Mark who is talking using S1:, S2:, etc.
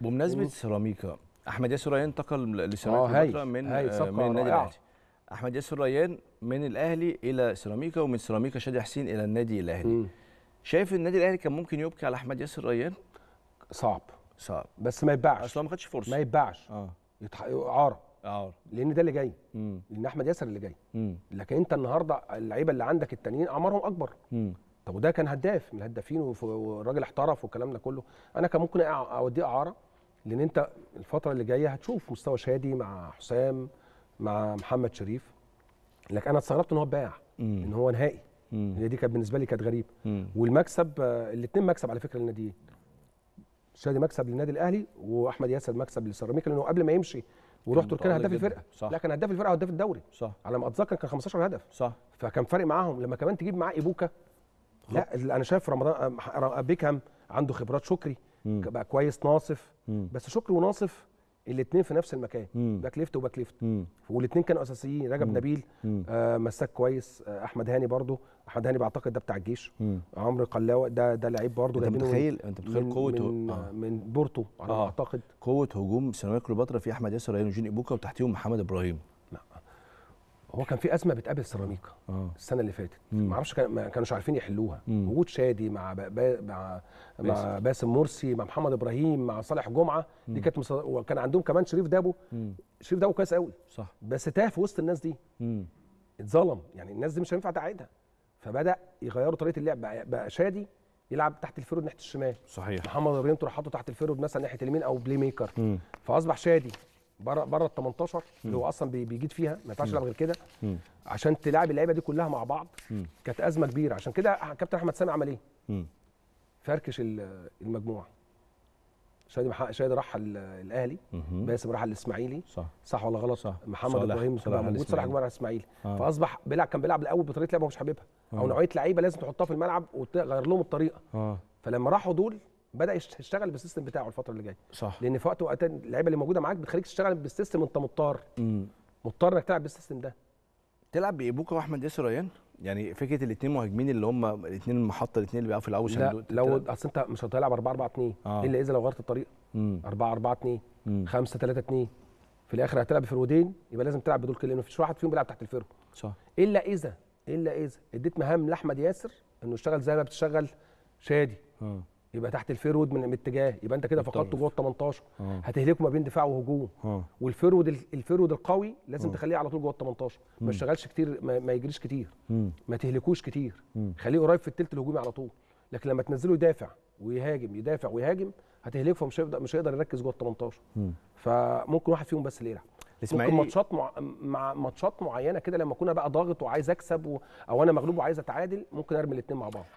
S1: بمناسبه سيراميكا احمد ياسر ريان انتقل لسيراميكا آه، من هاي آه، من النادي الاهلي احمد ياسر ريان من الاهلي الى سيراميكا ومن سيراميكا شادي حسين الى النادي الاهلي م. شايف النادي الاهلي كان ممكن يبكي على احمد ياسر ريان صعب صعب بس ما يتباعش اصل ما خدش فرصه ما يتباعش اه يتح... اعاره اعاره لان ده اللي جاي مم.
S2: لان احمد ياسر اللي جاي مم. لكن انت النهارده اللعيبه اللي عندك التانيين اعمارهم اكبر مم. طب وده كان هداف من الهدافين والراجل احترف والكلام ده كله انا كان ممكن اوديه اعاره لان انت الفتره اللي جايه هتشوف مستوى شادي مع حسام مع محمد شريف لكن انا استغربت ان هو اتباع ان هو نهائي هي دي كانت بالنسبه لي كانت غريبه والمكسب الاثنين مكسب على فكره للناديين شادي مكسب للنادي الاهلي واحمد ياسر مكسب لسيراميكا لانه قبل ما يمشي وروح تركيا هداف الفرقه صح. لا كان هداف الفرقه وهداف الدوري صح على ما اتذكر كان 15 هدف صح فكان فارق معاهم لما كمان تجيب معاه ايبوكا لا انا شايف رمضان بيكهام عنده خبرات شكري بقى كويس ناصف مم. بس شكري وناصف الاثنين في نفس المكان باك ليفت وباك ليفت والاثنين كانوا اساسيين رجب نبيل آه مساك كويس آه احمد هاني برضو احمد هاني بعتقد ده بتاع الجيش عمرو قلاوه ده ده لعيب برضو انت متخيل انت متخيل قوه من, آه.
S1: من بورتو على آه. اعتقد قوه هجوم سيراميكا كليوباترا في احمد ياسر ايون وجين ابوكا وتحتيهم محمد ابراهيم هو كان في ازمه بتقابل سيراميكا آه. آه. السنه اللي فاتت ما اعرفش كان ما كانوش عارفين يحلوها مم.
S2: وجود شادي مع با... با... با مع باسم مرسي مع محمد ابراهيم مع صالح جمعه مم. دي كانت مصد... وكان عندهم كمان شريف دابو مم. شريف دابو كويس قوي صح بس تاه في وسط الناس دي مم. اتظلم يعني الناس دي مش هينفع تقعدها فبدا يغيروا طريقه اللعب بقى, بقى شادي يلعب تحت الفيرود ناحيه الشمال صحيح محمد ابراهيم تروح حاطه تحت الفيرود مثلا ناحيه اليمين او بلاي ميكر مم. فاصبح شادي بره بره ال 18 اللي هو اصلا بيجيد فيها ما ينفعش يلعب غير كده عشان تلعب اللعيبه دي كلها مع بعض كانت ازمه كبيره عشان كده كابتن احمد سامي عمل ايه؟ فركش المجموعه شادي محق... شادي راح الاهلي باسم راح الاسماعيلي صح صح ولا غلط صح محمد ابراهيم صلاح موجود صلاح جمهور الاسماعيلي آه. فاصبح بيلعب كان بيلعب الاول بطريقه لعبه مش حاببها آه. او نوعيه لعيبه لازم تحطها في الملعب وتغير لهم الطريقه آه. فلما راحوا دول بدا يشتغل بالسيستم بتاعه الفتره اللي جايه صح لان في وقت وقت اللعيبه اللي موجوده معاك بتخليك تشتغل بالسيستم انت مضطر امم مضطر انك تلعب بالسيستم ده
S1: تلعب بايبوكا واحمد ياسر ريان يعني فكره الاثنين مهاجمين اللي هم الاثنين المحطه الاثنين اللي بيقفوا في الاول لا لو اصل انت مش هتلعب 4 4 2 آه. الا اذا لو غيرت الطريقه 4
S2: 4 2 5 3 2 في الاخر هتلعب بفرودين يبقى لازم تلعب بدول كلين مفيش واحد فيهم بيلعب تحت الفرقه صح الا اذا الا اذا اديت مهام لاحمد ياسر انه يشتغل زي ما بتشتغل شادي آه. يبقى تحت الفيرود من اتجاه يبقى انت كده فقدته جوه ال 18 هتهلكه ما بين دفاع وهجوم اه. والفيرود الفيرود القوي لازم أوه. تخليه على طول جوه ال 18 ما يشتغلش كتير ما, ما يجريش كتير مم. ما تهلكوش كتير مم. خليه قريب في الثلث الهجومي على طول لكن لما تنزله يدافع ويهاجم يدافع ويهاجم هتهلكه فمش هيقدر مش هيقدر يركز جوه ال 18 فممكن واحد فيهم بس اللي يلعب ممكن ماتشات مع, مع ماتشات معينه كده لما اكون بقى ضاغط وعايز اكسب و... او انا مغلوب وعايز اتعادل ممكن ارمي الاثنين مع بعض